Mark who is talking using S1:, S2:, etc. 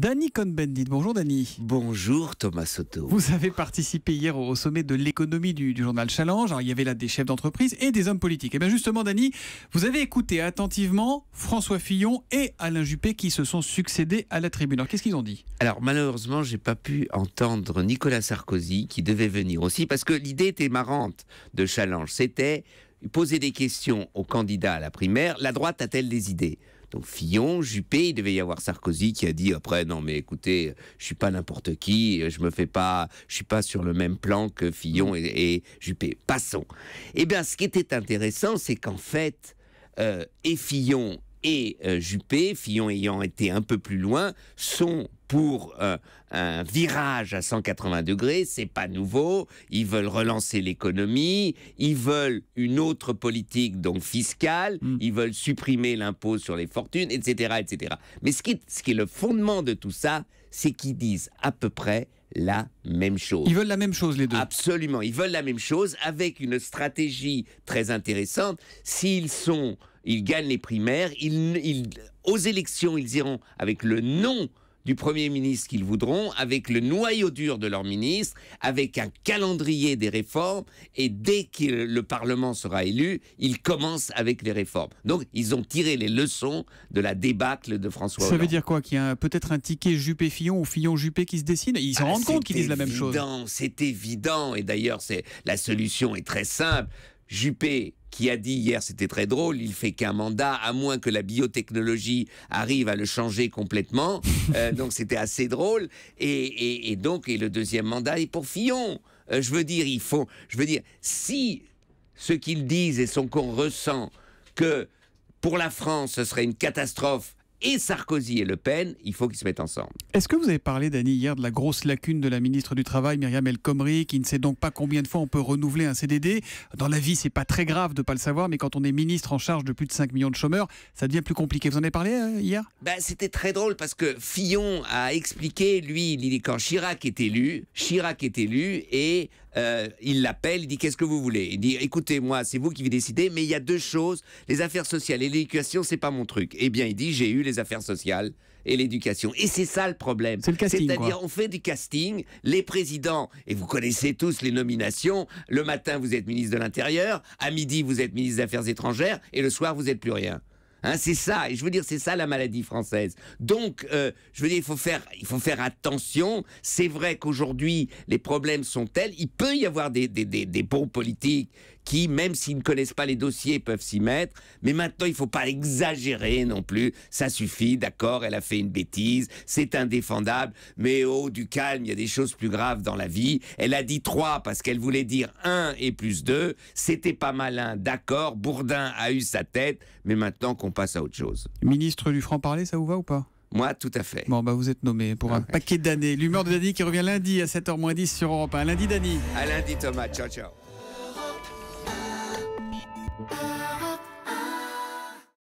S1: Danny Cohn-Bendit. Bonjour Danny.
S2: Bonjour Thomas Soto.
S1: Vous avez participé hier au sommet de l'économie du, journal Challenge. il y avait là des chefs d'entreprise et des hommes politiques. Et eh bien justement Danny, vous avez écouté attentivement François Fillon et Alain Juppé qui se sont succédés à la tribune. Alors
S2: qu'est-ce qu'ils ont dit Alors malheureusement, j'ai pas pu entendre Nicolas Sarkozy qui devait venir aussi parce que l'idée était marrante de Challenge. C'était poser des questions aux candidats à la primaire. La droite a-t-elle des idées donc Fillon, Juppé, il devait y avoir Sarkozy qui a dit après non mais écoutez, je suis pas n'importe qui, je me fais pas, je suis pas sur le même plan que Fillon et, Juppé. Passons. Eh bien, ce qui était intéressant, c'est qu'en fait, euh, et Fillon et euh, Juppé, Fillon ayant été un peu plus loin, sont pour un, virage à 180 degrés, c'est pas nouveau. Ils veulent relancer l'économie, ils veulent une autre politique donc fiscale, mm. ils veulent supprimer l'impôt sur les fortunes, etc., etc. Mais ce qui est, le fondement de tout ça, c'est qu'ils disent à peu près la même chose. Ils veulent la même chose, les deux. Absolument, ils veulent la même chose avec une stratégie très intéressante. S'ils sont, ils gagnent les primaires, aux élections, ils iront avec le non du Premier ministre qu'ils voudront, avec le noyau dur de leur ministre, avec un calendrier des réformes, et dès que le Parlement sera élu, ils commencent avec les réformes. Donc ils ont tiré les leçons de la débâcle de François Hollande. Ça veut
S1: dire quoi Qu'il y a peut-être un ticket Juppé-Fillon ou Fillon-Juppé qui se dessine Ils s'en ah, rendent compte qu'ils disent la même chose.
S2: C'est évident, et d'ailleurs la solution est très simple. Juppé qui a dit hier, c'était très drôle, il fait qu'un mandat, à moins que la biotechnologie arrive à le changer complètement. Euh, donc c'était assez drôle. Et, donc, et le deuxième mandat est pour Fillon. Euh, je veux dire, il faut, je veux dire, si ce qu'ils disent et ce qu'on ressent, que pour la France, ce serait une catastrophe et Sarkozy et Le Pen, il faut qu'ils se mettent ensemble.
S1: Est-ce que vous avez parlé, Dany, hier de la grosse lacune de la ministre du Travail, Myriam El Khomri, qui ne sait donc pas combien de fois on peut renouveler un CDD Dans la vie, c'est pas très grave de ne pas le savoir, mais quand on est ministre en charge de plus de 5 millions de chômeurs, ça devient plus compliqué. Vous en avez parlé euh, hier
S2: bah, C'était très drôle parce que Fillon a expliqué, lui, quand Chirac est élu, Chirac est élu et euh, il l'appelle, il dit Qu'est-ce que vous voulez Il dit Écoutez-moi, c'est vous qui décidez, mais il y a deux choses les affaires sociales et l'éducation, c'est pas mon truc. Eh bien, il dit J'ai eu les affaires sociales et l'éducation. Et c'est ça le problème. C'est le casting. C'est-à-dire, on fait du casting, les présidents, et vous connaissez tous les nominations. Le matin, vous êtes ministre de l'Intérieur, à midi, vous êtes ministre des Affaires étrangères, et le soir, vous êtes plus rien. Hein, c'est ça, et je veux dire, c'est ça la maladie française. Donc, euh, je veux dire, il faut faire, il faut faire attention. C'est vrai qu'aujourd'hui, les problèmes sont tels. Il peut y avoir des, des, des, des bons politiques qui, même s'ils ne connaissent pas les dossiers, peuvent s'y mettre. Mais maintenant, il ne faut pas exagérer non plus. Ça suffit, d'accord, elle a fait une bêtise, c'est indéfendable. Mais oh, du calme, il y a des choses plus graves dans la vie. Elle a dit trois parce qu'elle voulait dire un et plus 2. C'était pas malin, d'accord. Bourdin a eu sa tête, mais maintenant qu'on passe à autre chose.
S1: Ministre du franc-parler, ça vous va ou pas
S2: moi, tout à fait.
S1: Bon, bah, vous êtes nommé pour un ah paquet d'années. L'humeur de Dany qui revient lundi à 7h10 sur Europe 1. Lundi, Dany. À lundi, Thomas. Ciao, ciao. Oh.